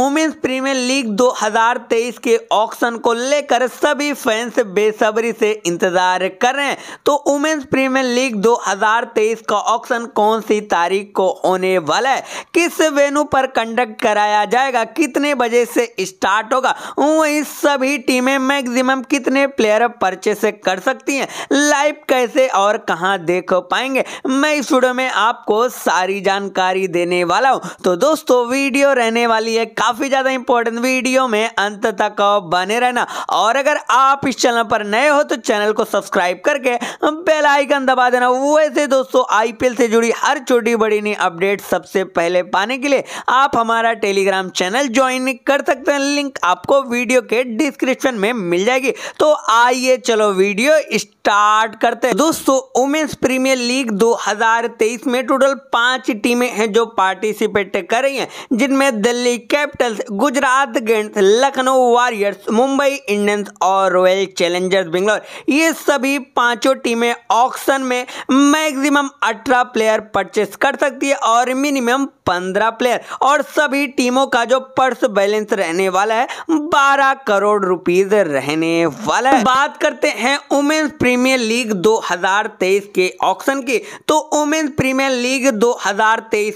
women's Premier League 2023 के auction को लेकर सभी फैंस बेसब्री से इंतजार कर रहे हैं तो वुमेन्स प्रीमियर लीग 2023 का ऑक्शन कौन सी तारीख को होने वाला है किस वेन्यू पर कंडक्ट कराया जाएगा कितने बजे से स्टार्ट होगा वही सभी टीमें मैक्सिमम कितने प्लेयर परचेस कर सकती हैं लाइव कैसे और कहाँ देख पाएंगे मैं इस वीडियो में आपको सारी जानकारी देने वाला हूँ तो दोस्तों वीडियो रहने वाली है काफ़ी ज़्यादा इंपॉर्टेंट वीडियो में अंत तक बने रहना और अगर आप इस चैनल पर नए हो तो चैनल को सब्सक्राइब करके बेल आइकन दबा देना वैसे दोस्तों आईपीएल से जुड़ी हर छोटी बड़ी नई अपडेट सबसे पहले पाने के लिए आप हमारा टेलीग्राम चैनल ज्वाइन कर सकते हैं लिंक आपको वीडियो के डिस्क्रिप्शन में मिल जाएगी तो आइए चलो वीडियो स्टार्ट करते हैं दोस्तों वुमेन्स प्रीमियर लीग 2023 में टोटल पांच टीमें हैं जो पार्टिसिपेट कर रही हैं जिनमें Delhi cap Capitals Gujarat Giants Lucknow Warriors Mumbai Indians और रॉयल चैलेंजर्स बेंगलोर ये सभी पांचों टीमें ऑक्शन में मैक्सिमम अठारह प्लेयर परचेस कर सकती है और मिनिमम पंद्रह प्लेयर और सभी टीमों का जो पर्स बैलेंस रहने वाला है बारह करोड़ रुपीज रहने वाला है बात करते हैं वुमेन्स प्रीमियर लीग दो के ऑक्शन की तो वुमेन्स प्रीमियर लीग दो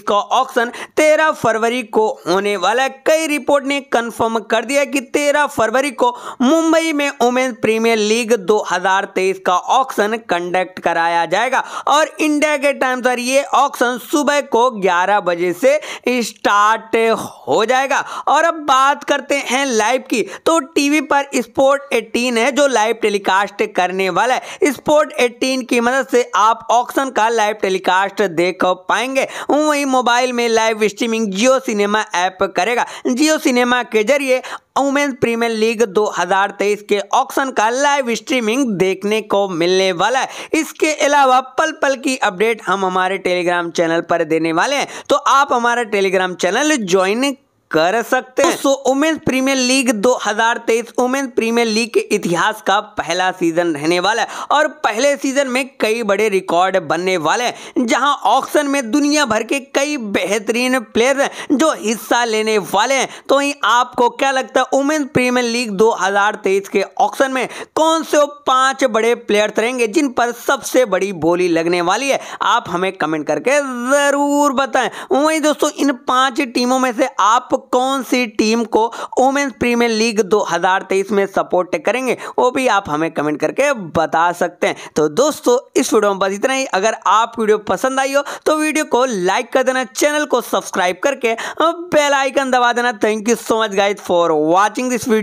का ऑक्शन तेरह फरवरी को होने वाला है कई रिपोर्ट ने कंफर्म कर दिया कि 13 फरवरी को मुंबई में वुमेन प्रीमियर लीग 2023 का ऑक्शन कंडक्ट कराया जाएगा और इंडिया के टाइम पर यह ऑक्शन सुबह को 11 बजे से स्टार्ट हो जाएगा और अब बात करते हैं लाइव की तो टीवी पर स्पोर्ट एटीन है जो लाइव टेलीकास्ट करने वाला है स्पोर्ट एटीन की मदद से आप ऑक्शन का लाइव टेलीकास्ट देख पाएंगे वही मोबाइल में live streaming Jio Cinema app करेगा जियो सिनेमा के जरिए वुमेन प्रीमियर लीग 2023 के ऑक्शन का लाइव स्ट्रीमिंग देखने को मिलने वाला है इसके अलावा पल पल की अपडेट हम हमारे टेलीग्राम चैनल पर देने वाले हैं तो आप हमारा टेलीग्राम चैनल ज्वाइन कर सकते हैं so Women's Premier League 2023 Women's Premier League के इतिहास का पहला सीजन रहने वाला है और पहले सीजन में कई बड़े रिकॉर्ड बनने वाले हैं जहां ऑक्शन में दुनिया भर के कई बेहतरीन प्लेयर हैं जो हिस्सा लेने वाले हैं तो ही आपको क्या लगता है वुमेन्स प्रीमियर लीग दो के ऑक्शन में कौन से पांच बड़े प्लेयर्स रहेंगे जिन पर सबसे बड़ी बोली लगने वाली है आप हमें कमेंट करके जरूर बताएं वहीं दोस्तों इन पांच टीमों में से आप कौन सी टीम को वोमेन्स प्रीमियर लीग 2023 में सपोर्ट करेंगे वो भी आप हमें कमेंट करके बता सकते हैं तो दोस्तों इस वीडियो में बस इतना ही अगर आप वीडियो पसंद आई हो तो वीडियो को लाइक कर देना चैनल को सब्सक्राइब करके बेलाइकन दबा देना thank you so much guys for watching this video